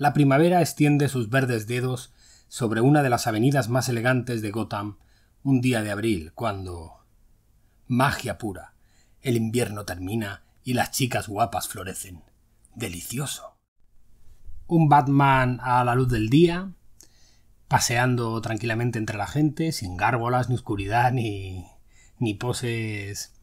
La primavera extiende sus verdes dedos sobre una de las avenidas más elegantes de Gotham un día de abril, cuando... Magia pura. El invierno termina y las chicas guapas florecen. Delicioso. Un Batman a la luz del día, paseando tranquilamente entre la gente, sin gárbolas, ni oscuridad, ni, ni poses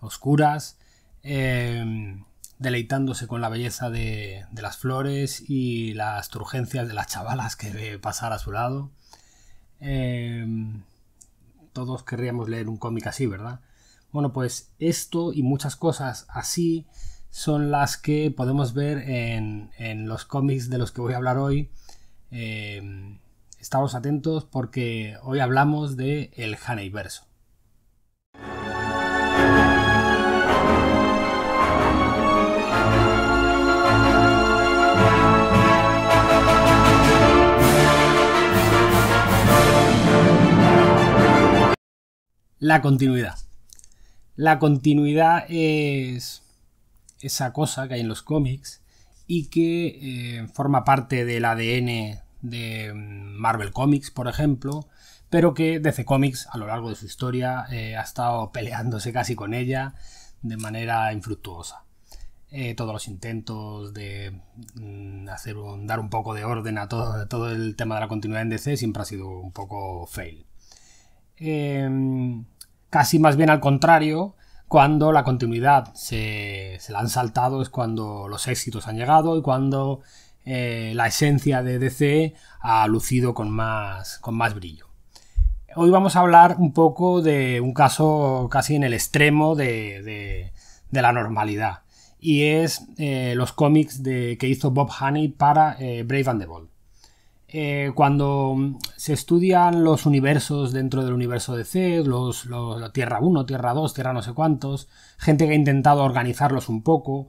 oscuras. Em, deleitándose con la belleza de, las flores y las turgencias de las chavalas que ve pasar a su lado. Em, todos querríamos leer un cómic así, ¿verdad? Bueno, pues esto y muchas cosas así son las que podemos ver en, los cómics de los que voy a hablar hoy. Em, estamos atentos porque hoy hablamos de el Verso. La continuidad. La continuidad es esa cosa que hay en los cómics y que eh, forma parte del ADN de Marvel Comics, por ejemplo, pero que DC Comics a lo largo de su historia eh, ha estado peleándose casi con ella de manera infructuosa. Eh, todos los intentos de mm, hacer dar un poco de orden a todo, todo el tema de la continuidad en DC siempre ha sido un poco fail. Em, casi más bien al contrario, cuando la continuidad se, la han saltado es cuando los éxitos han llegado y cuando eh, la esencia de DC ha lucido con más, con más brillo. Hoy vamos a hablar un poco de un caso casi en el extremo de, la normalidad y es eh, los cómics de, que hizo Bob Honey para eh, Brave and the Bold. Eh, cuando mm, se estudian los universos dentro del universo de los, los, Tierra 1, Tierra 2, Tierra no sé cuántos, gente que ha intentado organizarlos un poco,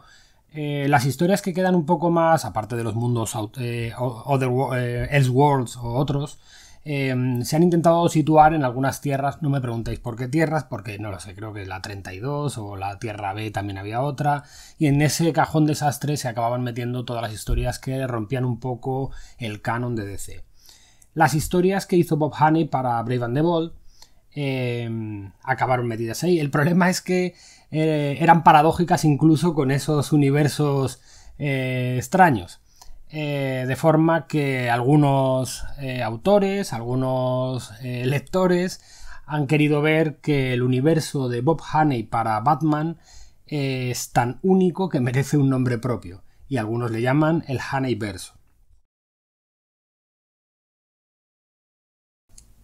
eh, las historias que quedan un poco más, aparte de los mundos eh, o otros, Em, se han intentado situar en algunas tierras, no me preguntéis por qué tierras, porque no lo sé, creo que la 32 o la Tierra B también había otra, y en ese cajón desastre se acababan metiendo todas las historias que rompían un poco el canon de DC. Las historias que hizo Bob Haney para Brave and the Bold em, acabaron metidas ahí. El problema es que eh, eran paradójicas incluso con esos universos eh, extraños. Eh, de forma que algunos eh, autores, algunos eh, lectores han querido ver que el universo de Bob Haney para Batman es tan único que merece un nombre propio, y algunos le llaman el Haney verso.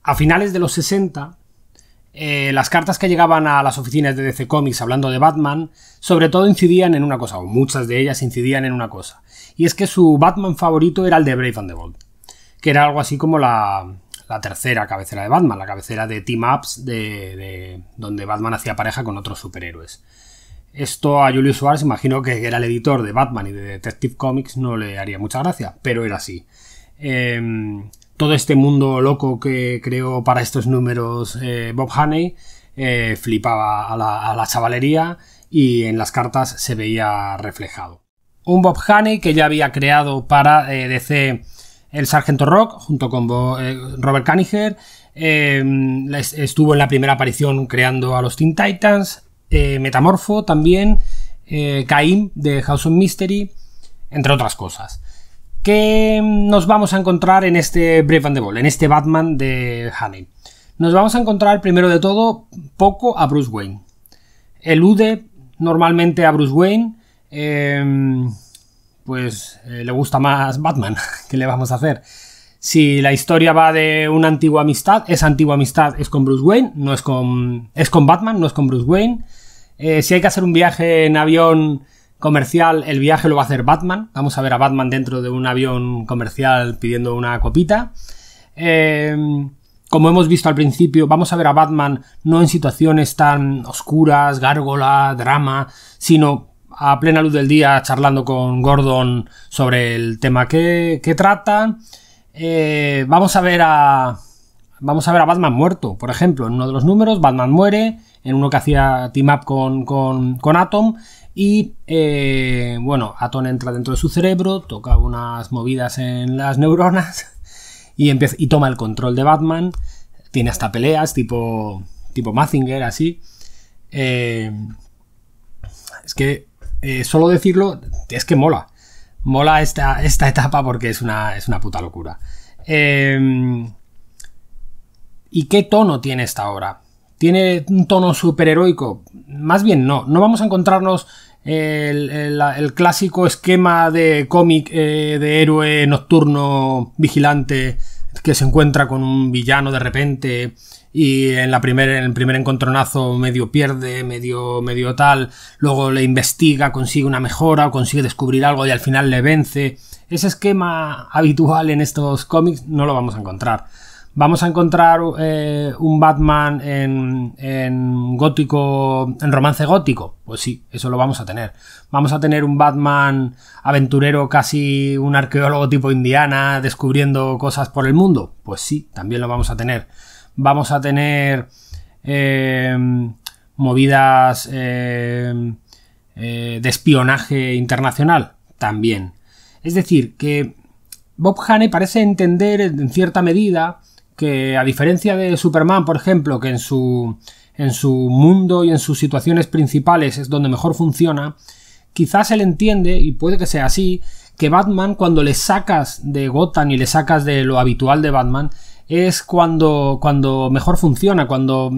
A finales de los 60, eh, las cartas que llegaban a las oficinas de DC Comics hablando de Batman, sobre todo incidían en una cosa, o muchas de ellas incidían en una cosa, y es que su Batman favorito era el de Brave and the Bold, que era algo así como la, la tercera cabecera de Batman, la cabecera de Team Ups, de, donde Batman hacía pareja con otros superhéroes. Esto a Julius Schwartz, imagino que era el editor de Batman y de Detective Comics, no le haría mucha gracia, pero era así. Eh, todo este mundo loco que creó para estos números eh, Bob Haney eh, flipaba a la, chavalería y en las cartas se veía reflejado. Un Bob Haney que ya había creado para eh, DC el Sargento Rock junto con Robert Caniger. estuvo en la primera aparición creando a los Teen Titans. Metamorfo también. Caim de House of Mystery. Entre otras cosas. ¿Qué nos vamos a encontrar en este Brave and the Ball, en este Batman de Honey? Nos vamos a encontrar primero de todo poco a Bruce Wayne. Elude normalmente a Bruce Wayne, em, pues eh, le gusta más Batman, ¿qué le vamos a hacer? Si la historia va de una antigua amistad, esa antigua amistad es con Bruce Wayne, no es con, es con Batman, no es con Bruce Wayne. Eh, si hay que hacer un viaje en avión comercial, el viaje lo va a hacer Batman. Vamos a ver a Batman dentro de un avión comercial pidiendo una copita. Em, como hemos visto al principio, vamos a ver a Batman no en situaciones tan oscuras, gárgola, drama, sino a plena luz del día charlando con Gordon sobre el tema que, trata. Eh, vamos a ver a. Vamos a ver a Batman muerto, por ejemplo. En uno de los números, Batman muere. En uno que hacía team up con, con, con Atom. Y eh, bueno, Atón entra dentro de su cerebro, toca unas movidas en las neuronas y, y toma el control de Batman. Tiene hasta peleas tipo, tipo Mazinger, así. Eh, es que eh, solo decirlo es que mola. Mola esta, esta etapa porque es una, es una puta locura. ¿Y qué tono tiene esta obra? ¿Tiene un tono superheroico? Más bien no. No vamos a encontrarnos el, clásico esquema de cómic eh, de héroe nocturno vigilante que se encuentra con un villano de repente y en, la el primer encontronazo medio pierde, medio, medio tal, luego le investiga, consigue una mejora o consigue descubrir algo y al final le vence. Ese esquema habitual en estos cómics no lo vamos a encontrar vamos a encontrar eh, un Batman en, gótico, en romance gótico. Pues sí, eso lo vamos a tener. Vamos a tener un Batman aventurero, casi un arqueólogo tipo Indiana, descubriendo cosas por el mundo. Pues sí, también lo vamos a tener. Vamos a tener eh, movidas eh, de espionaje internacional. También. Es decir, que Bob Haney parece entender en cierta medida que a diferencia de Superman, por ejemplo, que en su, en su mundo y en sus situaciones principales es donde mejor funciona, quizás él entiende, y puede que sea así, que Batman cuando le sacas de Gotham y le sacas de lo habitual de Batman, es cuando, cuando mejor funciona, cuando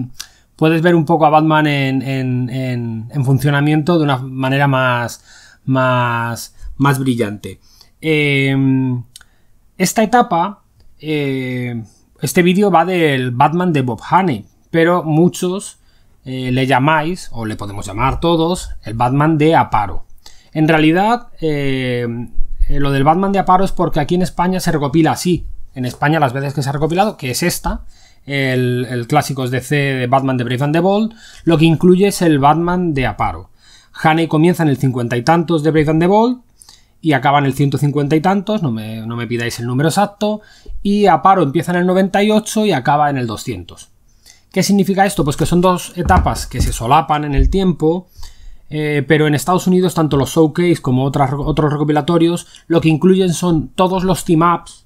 puedes ver un poco a Batman en, en, funcionamiento de una manera más, más, más brillante. Em, esta etapa... Eh, este vídeo va del Batman de Bob Haney, pero muchos eh, le llamáis, o le podemos llamar todos, el Batman de Aparo. En realidad, eh, lo del Batman de Aparo es porque aquí en España se recopila así. En España las veces que se ha recopilado, que es esta, el, clásico es DC de Batman de Brave and the Bold, lo que incluye es el Batman de Aparo. Haney comienza en el cincuenta y tantos de Brave and the Bold, y acaba en el 150 y tantos, no me, pidáis el número exacto, y a paro empieza en el 98 y acaba en el 200. ¿Qué significa esto? Pues que son dos etapas que se solapan en el tiempo, eh, pero en Estados Unidos tanto los showcase como otros recopilatorios lo que incluyen son todos los team-ups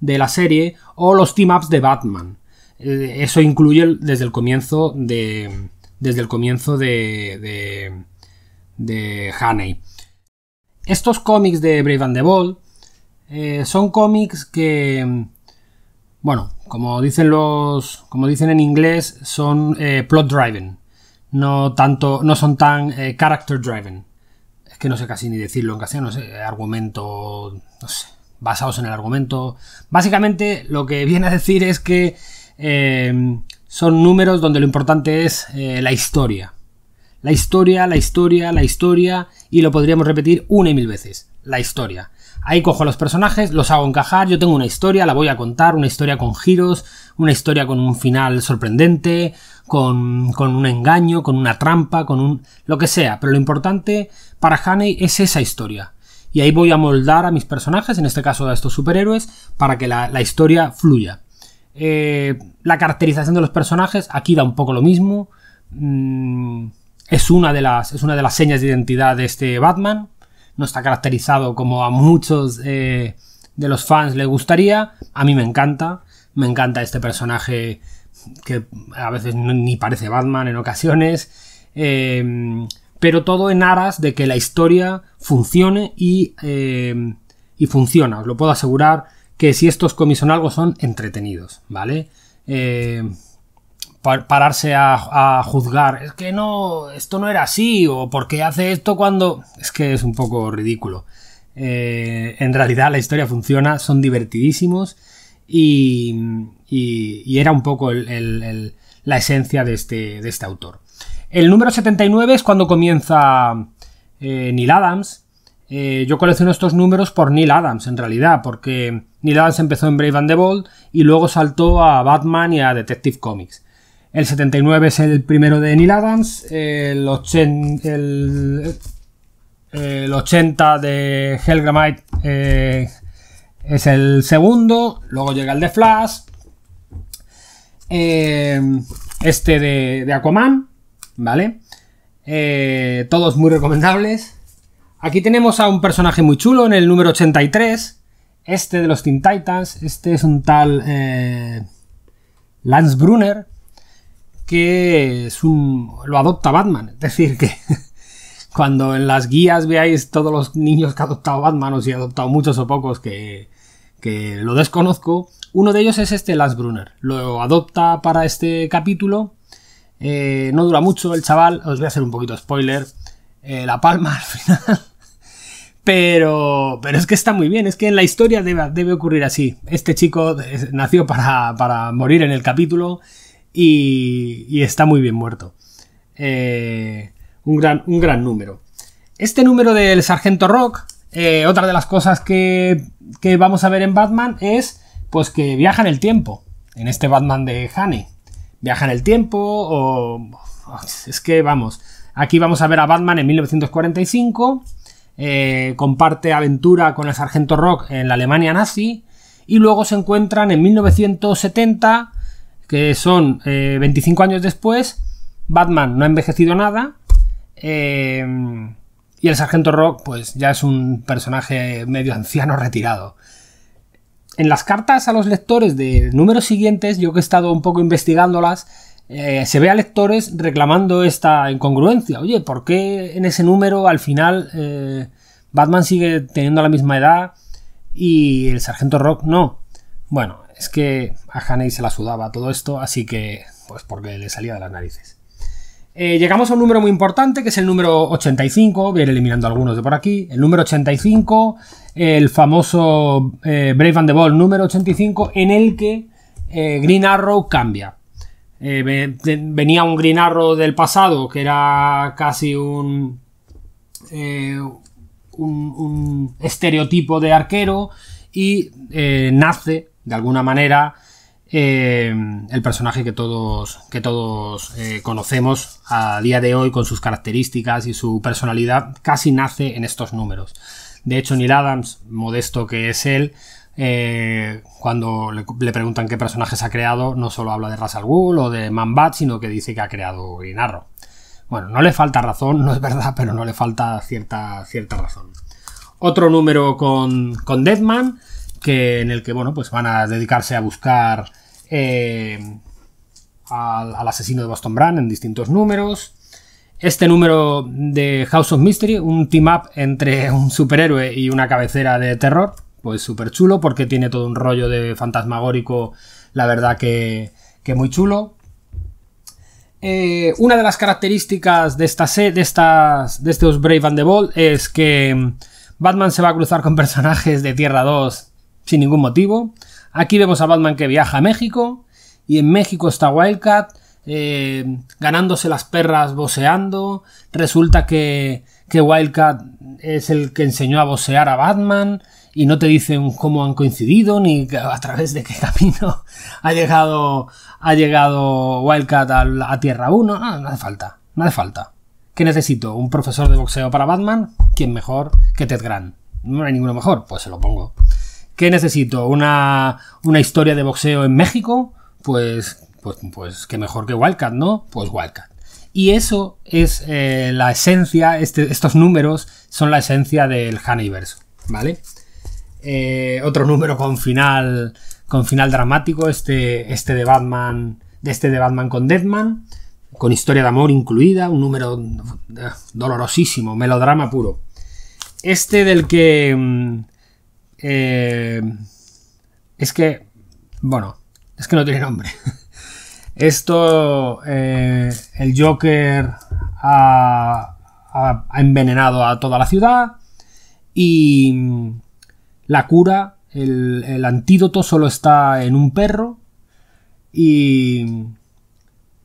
de la serie o los team-ups de Batman. Eh, eso incluye desde el comienzo de... desde el comienzo de, de, de Haney estos cómics de Brave and the Bold eh, son cómics que, bueno, como dicen los, como dicen en inglés, son eh, plot driving. No tanto, no son tan eh, character driven. Es que no sé casi ni decirlo en castellano, no sé, argumento, no sé, basados en el argumento. Básicamente lo que viene a decir es que son números donde lo importante es la historia. La historia, la historia, la historia, y lo podríamos repetir una y mil veces. La historia. Ahí cojo los personajes, los hago encajar, yo tengo una historia, la voy a contar, una historia con giros, una historia con un final sorprendente, con, un engaño, con una trampa, con un... lo que sea, pero lo importante para Haney es esa historia. Y ahí voy a moldar a mis personajes, en este caso a estos superhéroes, para que la, historia fluya. Eh, la caracterización de los personajes, aquí da un poco lo mismo. Mm, es una, de las, una de las señas de identidad de este Batman. No está caracterizado como a muchos eh, de los fans le gustaría. A mí me encanta. Me encanta este personaje que a veces ni parece Batman en ocasiones. Em, pero todo en aras de que la historia funcione y, em, y funciona. Os lo puedo asegurar que si estos cómics son algo son entretenidos, ¿vale? Em, pararse a, juzgar, es que no, esto no era así, o por qué hace esto cuando... Es que es un poco ridículo. Eh, en realidad la historia funciona, son divertidísimos y, era un poco la esencia este, de este, autor. El número 79 es cuando comienza eh, Neil Adams. Eh, yo colecciono estos números por Neil Adams, en realidad, porque Neil Adams empezó en Brave and the Bold y luego saltó a Batman y a Detective Comics. El 79 es el primero de Neil Adams, el, 80, el, 80 de Helgramite eh, es el segundo, luego llega el de Flash, eh, este de, de, Aquaman, ¿vale? Eh, todos muy recomendables. Aquí tenemos a un personaje muy chulo en el número 83, este de los Teen Titans, este es un tal Lance Brunner, que es un, lo adopta Batman. Es decir, que cuando en las guías veáis todos los niños que ha adoptado Batman, o si ha adoptado muchos o pocos que, que lo desconozco, uno de ellos es este Lance Brunner. Lo adopta para este capítulo. Eh, no dura mucho el chaval, os voy a hacer un poquito spoiler. Eh, la palma al final. Pero, pero es que está muy bien, es que en la historia debe, ocurrir así. Este chico nació para, para morir en el capítulo y, está muy bien muerto. Eh, un, gran, un gran número. Este número del Sargento Rock, eh, otra de las cosas que, vamos a ver en Batman es pues que viaja en el tiempo. En este Batman de Hane. Viaja en el tiempo Es que vamos. Aquí vamos a ver a Batman en 1945. Eh, comparte aventura con el Sargento Rock en la Alemania nazi. Y luego se encuentran en 1970 que son 25 eh, años después, Batman no ha envejecido nada, eh, y el Sargento Rock pues ya es un personaje medio anciano retirado. En las cartas a los lectores de números siguientes, yo que he estado un poco investigándolas, eh, se ve a lectores reclamando esta incongruencia. Oye, ¿por qué en ese número al final Batman sigue teniendo la misma edad y el Sargento Rock no? Bueno, es que a Haney se la sudaba todo esto, así que, pues porque le salía de las narices. Eh, llegamos a un número muy importante, que es el número 85, voy a ir eliminando algunos de por aquí. El número 85, el famoso eh, Brave and the Ball número 85, en el que eh, Green Arrow cambia. venía un Green Arrow del pasado, que era casi un, un estereotipo de arquero, y nace de alguna manera, eh, el personaje que todos, que todos eh, conocemos a día de hoy con sus características y su personalidad casi nace en estos números. De hecho, Neil Adams, modesto que es él, eh, cuando le, preguntan qué personajes ha creado, no solo habla de Ras al o de Bat, sino que dice que ha creado Green Bueno, no le falta razón, no es verdad, pero no le falta cierta, cierta razón. Otro número con, con Deadman que, en el que bueno, pues van a dedicarse a buscar eh, al, asesino de Boston Brand en distintos números. Este número de House of Mystery, un team up entre un superhéroe y una cabecera de terror, pues súper chulo porque tiene todo un rollo de fantasmagórico, la verdad que, muy chulo. Eh, una de las características de, esta, de, estas, de estos Brave and the Bold es que mm, Batman se va a cruzar con personajes de Tierra 2 sin ningún motivo. Aquí vemos a Batman que viaja a México y en México está Wildcat eh, ganándose las perras boceando. Resulta que, Wildcat es el que enseñó a bocear a Batman y no te dicen cómo han coincidido ni a través de qué camino ha llegado, ha llegado Wildcat a, Tierra 1. Ah, no hace falta, no hace falta. ¿Qué necesito? ¿Un profesor de boxeo para Batman? ¿Quién mejor que Ted Grant? No hay ninguno mejor, pues se lo pongo. ¿Qué necesito? ¿Una, una historia de boxeo en México? Pues, pues, pues qué mejor que Wildcat, ¿no? Pues Wildcat. Y eso es eh, la esencia, este, estos números son la esencia del Honeyverse, ¿vale? Eh, otro número con final, con final dramático, este, este de Batman, de este de Batman con Deadman, con historia de amor incluida, un número eh, dolorosísimo, melodrama puro. Este del que mm, eh, es que, bueno, es que no tiene nombre. Esto, eh, el Joker ha, envenenado a toda la ciudad y la cura, el, antídoto solo está en un perro y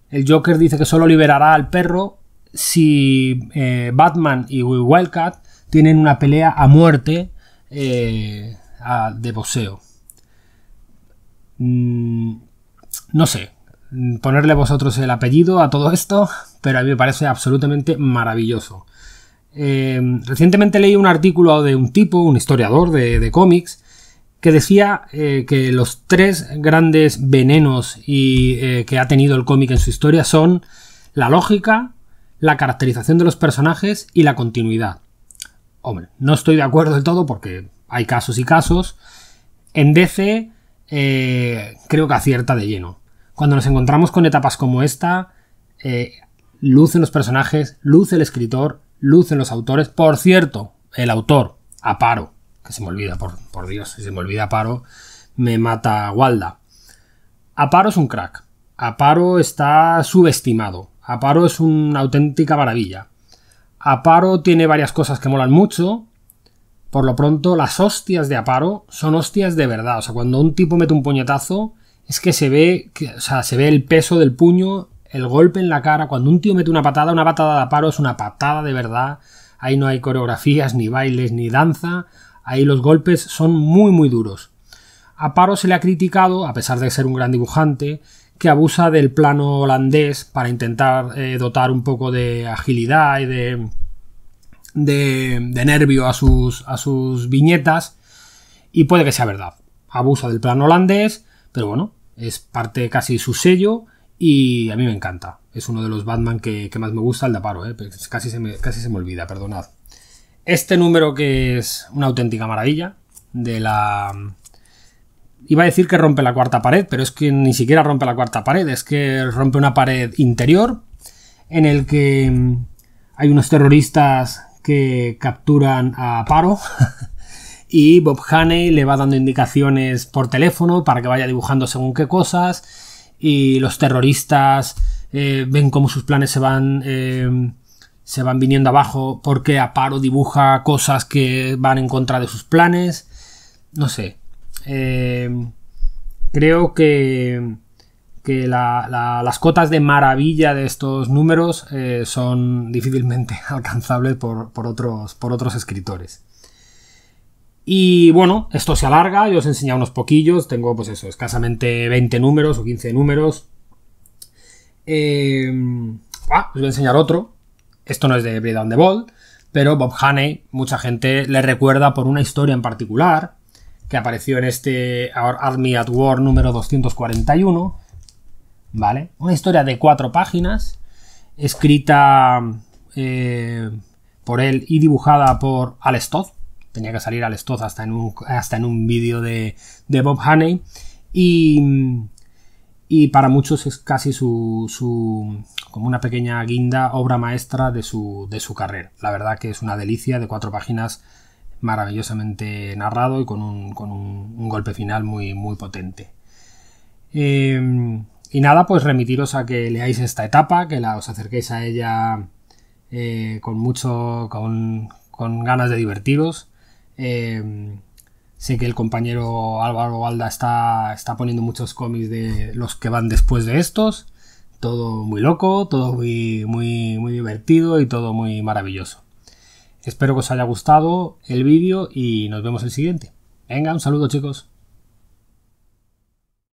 el Joker dice que solo liberará al perro si eh, Batman y Wildcat tienen una pelea a muerte eh, de boxeo. Mm, no sé, ponerle vosotros el apellido a todo esto, pero a mí me parece absolutamente maravilloso. Eh, recientemente leí un artículo de un tipo, un historiador de, cómics, que decía eh, que los tres grandes venenos y, que ha tenido el cómic en su historia son la lógica, la caracterización de los personajes y la continuidad. Hombre, no estoy de acuerdo del todo porque hay casos y casos. En DC eh, creo que acierta de lleno. Cuando nos encontramos con etapas como esta, eh, en los personajes, luce el escritor, en los autores. Por cierto, el autor, Aparo, que se me olvida, por, por Dios, se me olvida Aparo, me mata Walda. Aparo es un crack. Aparo está subestimado. Aparo es una auténtica maravilla. Aparo tiene varias cosas que molan mucho. Por lo pronto, las hostias de Aparo son hostias de verdad. O sea, cuando un tipo mete un puñetazo, es que se ve, o sea, se ve el peso del puño, el golpe en la cara. Cuando un tío mete una patada, una patada de Aparo es una patada de verdad. Ahí no hay coreografías, ni bailes, ni danza. Ahí los golpes son muy, muy duros. Aparo se le ha criticado, a pesar de ser un gran dibujante, que abusa del plano holandés para intentar eh, dotar un poco de agilidad y de, de, nervio a sus, a sus viñetas. Y puede que sea verdad. Abusa del plano holandés, pero bueno, es parte casi su sello y a mí me encanta. Es uno de los Batman que, más me gusta, el de Aparo, ¿eh? casi, casi se me olvida, perdonad. Este número que es una auténtica maravilla de la, Iba a decir que rompe la cuarta pared, pero es que ni siquiera rompe la cuarta pared, es que rompe una pared interior en el que mm, hay unos terroristas que capturan a Paro y Bob Haney le va dando indicaciones por teléfono para que vaya dibujando según qué cosas y los terroristas eh, ven cómo sus planes se van em, se van viniendo abajo porque a Paro dibuja cosas que van en contra de sus planes no sé Em, creo que, las cotas de maravilla de estos números eh, son difícilmente alcanzables por, otros, por otros escritores. Y bueno, esto se alarga, yo os he enseñado unos poquillos, tengo pues eso, escasamente 20 números o 15 números. Em, ah, os voy a enseñar otro. Esto no es de Breed on the pero Bob Haney, mucha gente le recuerda por una historia en particular, que apareció en este Army at War número 241, ¿vale? Una historia de cuatro páginas, escrita eh, por él y dibujada por Al Tenía que salir Al hasta en un, hasta en un vídeo de, Bob Haney. Y, para muchos es casi su, como una pequeña guinda, obra maestra de de su carrera. La verdad que es una delicia de cuatro páginas maravillosamente narrado y con un un golpe final muy, muy potente. Em, y nada, pues remitiros a que leáis esta etapa, que la, os acerquéis a ella eh, con mucho, con, con, ganas de divertiros. Em, sé que el compañero Álvaro Valda está, está poniendo muchos cómics de los que van después de estos. Todo muy loco, todo muy, muy, muy divertido y todo muy maravilloso. Espero que os haya gustado el vídeo y nos vemos el siguiente. Venga, un saludo chicos.